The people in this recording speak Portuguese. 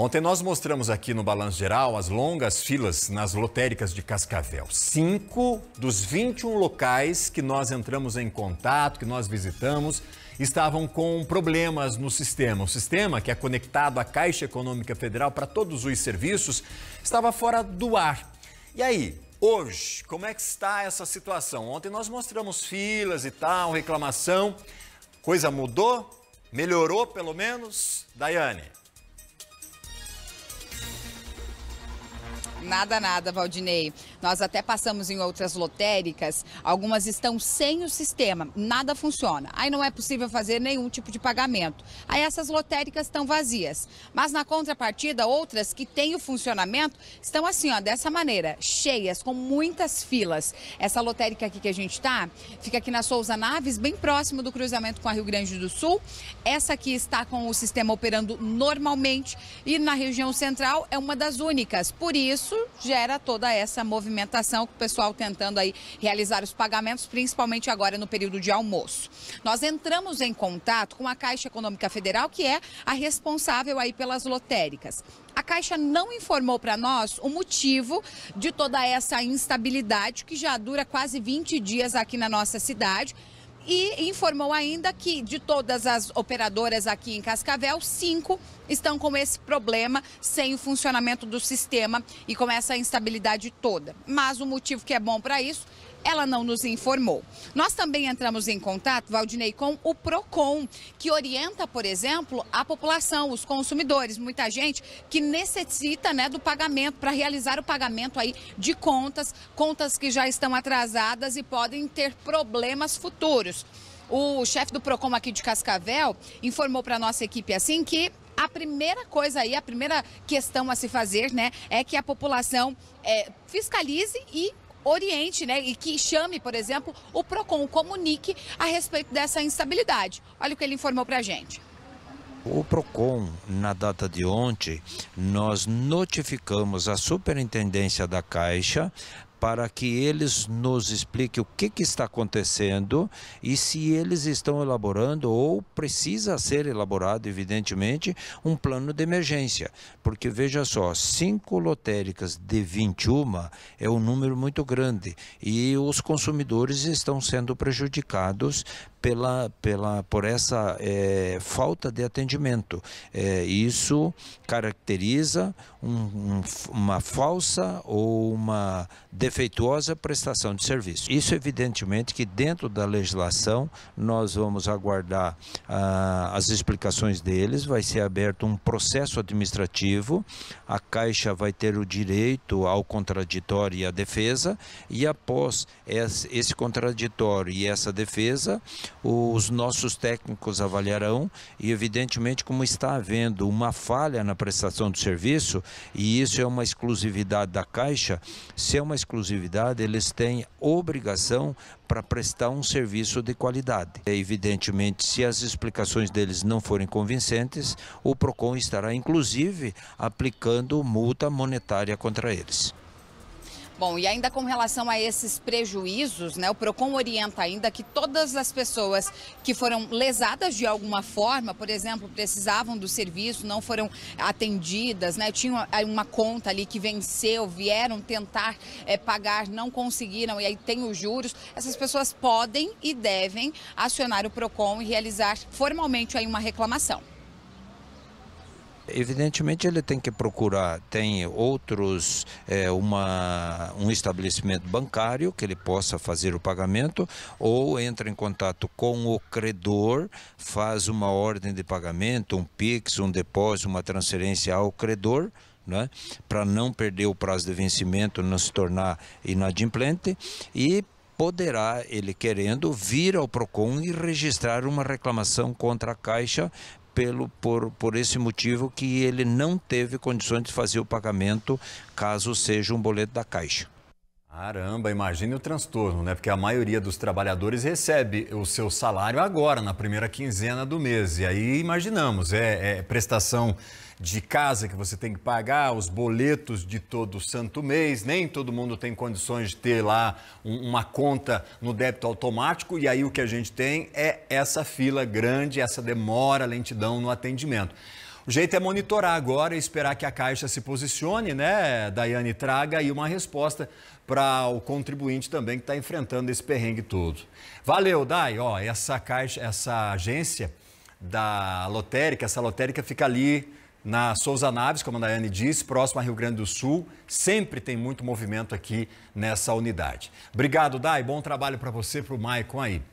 Ontem nós mostramos aqui no Balanço Geral as longas filas nas lotéricas de Cascavel. Cinco dos 21 locais que nós entramos em contato, que nós visitamos, estavam com problemas no sistema. O sistema, que é conectado à Caixa Econômica Federal para todos os serviços, estava fora do ar. E aí, hoje, como é que está essa situação? Ontem nós mostramos filas e tal, reclamação. Coisa mudou? Melhorou pelo menos? Daiane. Nada, nada, Valdinei. Nós até passamos em outras lotéricas, algumas estão sem o sistema, nada funciona. Aí não é possível fazer nenhum tipo de pagamento. Aí essas lotéricas estão vazias. Mas na contrapartida, outras que têm o funcionamento estão assim, ó, dessa maneira, cheias, com muitas filas. Essa lotérica aqui que a gente está, fica aqui na Souza Naves, bem próximo do cruzamento com a Rio Grande do Sul. Essa aqui está com o sistema operando normalmente e na região central é uma das únicas. Por isso, gera toda essa movimentação com o pessoal tentando aí realizar os pagamentos, principalmente agora no período de almoço. Nós entramos em contato com a Caixa Econômica Federal, que é a responsável aí pelas lotéricas. A Caixa não informou para nós o motivo de toda essa instabilidade que já dura quase 20 dias aqui na nossa cidade e informou ainda que de todas as operadoras aqui em Cascavel, cinco estão com esse problema, sem o funcionamento do sistema e com essa instabilidade toda. Mas o motivo que é bom para isso ela não nos informou. Nós também entramos em contato, Valdinei, com o PROCON, que orienta, por exemplo, a população, os consumidores, muita gente que necessita né, do pagamento, para realizar o pagamento aí de contas, contas que já estão atrasadas e podem ter problemas futuros. O chefe do PROCON aqui de Cascavel informou para a nossa equipe assim que a primeira coisa aí, a primeira questão a se fazer, né, é que a população é, fiscalize e oriente, né, e que chame, por exemplo, o PROCON, comunique a respeito dessa instabilidade. Olha o que ele informou para a gente. O PROCON, na data de ontem, nós notificamos a superintendência da Caixa para que eles nos expliquem o que, que, está acontecendo e se eles estão elaborando ou precisa ser elaborado, evidentemente, um plano de emergência. Porque veja só, cinco lotéricas de 21 é um número muito grande e os consumidores estão sendo prejudicados pela, pela, por essa é, falta de atendimento. É, isso caracteriza um, um, uma falsa ou uma defeituosa prestação de serviço. Isso, evidentemente, que dentro da legislação nós vamos aguardar ah, as explicações deles, vai ser aberto um processo administrativo, a Caixa vai ter o direito ao contraditório e à defesa, e após esse contraditório e essa defesa, os nossos técnicos avaliarão e, evidentemente, como está havendo uma falha na prestação do serviço, e isso é uma exclusividade da Caixa, se é uma exclusividade exclusividade, eles têm obrigação para prestar um serviço de qualidade. É evidentemente, se as explicações deles não forem convincentes, o PROCON estará inclusive aplicando multa monetária contra eles. Bom, e ainda com relação a esses prejuízos, né, o PROCON orienta ainda que todas as pessoas que foram lesadas de alguma forma, por exemplo, precisavam do serviço, não foram atendidas, né, tinham eh, uma conta ali que venceu, vieram tentar é, pagar, não conseguiram, e aí tem os juros, essas pessoas podem e devem acionar o PROCON e realizar formalmente aí uma reclamação. Evidentemente ele tem que procurar, tem outros, é, uma, um estabelecimento bancário que ele possa fazer o pagamento ou entra em contato com o credor, faz uma ordem de pagamento, um PIX, um depósito, uma transferência ao credor, né, para não perder o prazo de vencimento, não se tornar inadimplente e poderá, ele querendo, vir ao PROCON e registrar uma reclamação contra a Caixa pelo, por, por esse motivo que ele não teve condições de fazer o pagamento, caso seja um boleto da Caixa. Caramba, imagine o transtorno, né? Porque a maioria dos trabalhadores recebe o seu salário agora, na primeira quinzena do mês. E aí imaginamos, é, é prestação de casa que você tem que pagar, os boletos de todo santo mês, nem todo mundo tem condições de ter lá um, uma conta no débito automático. E aí o que a gente tem é essa fila grande, essa demora, lentidão no atendimento. O jeito é monitorar agora e esperar que a Caixa se posicione, né, Daiane? Traga aí uma resposta para o contribuinte também que está enfrentando esse perrengue todo. Valeu, Dai. Ó, essa caixa, essa agência da lotérica, essa lotérica fica ali na Souza Naves, como a Daiane disse, próximo a Rio Grande do Sul. Sempre tem muito movimento aqui nessa unidade. Obrigado, Dai. Bom trabalho para você, para o Maicon aí.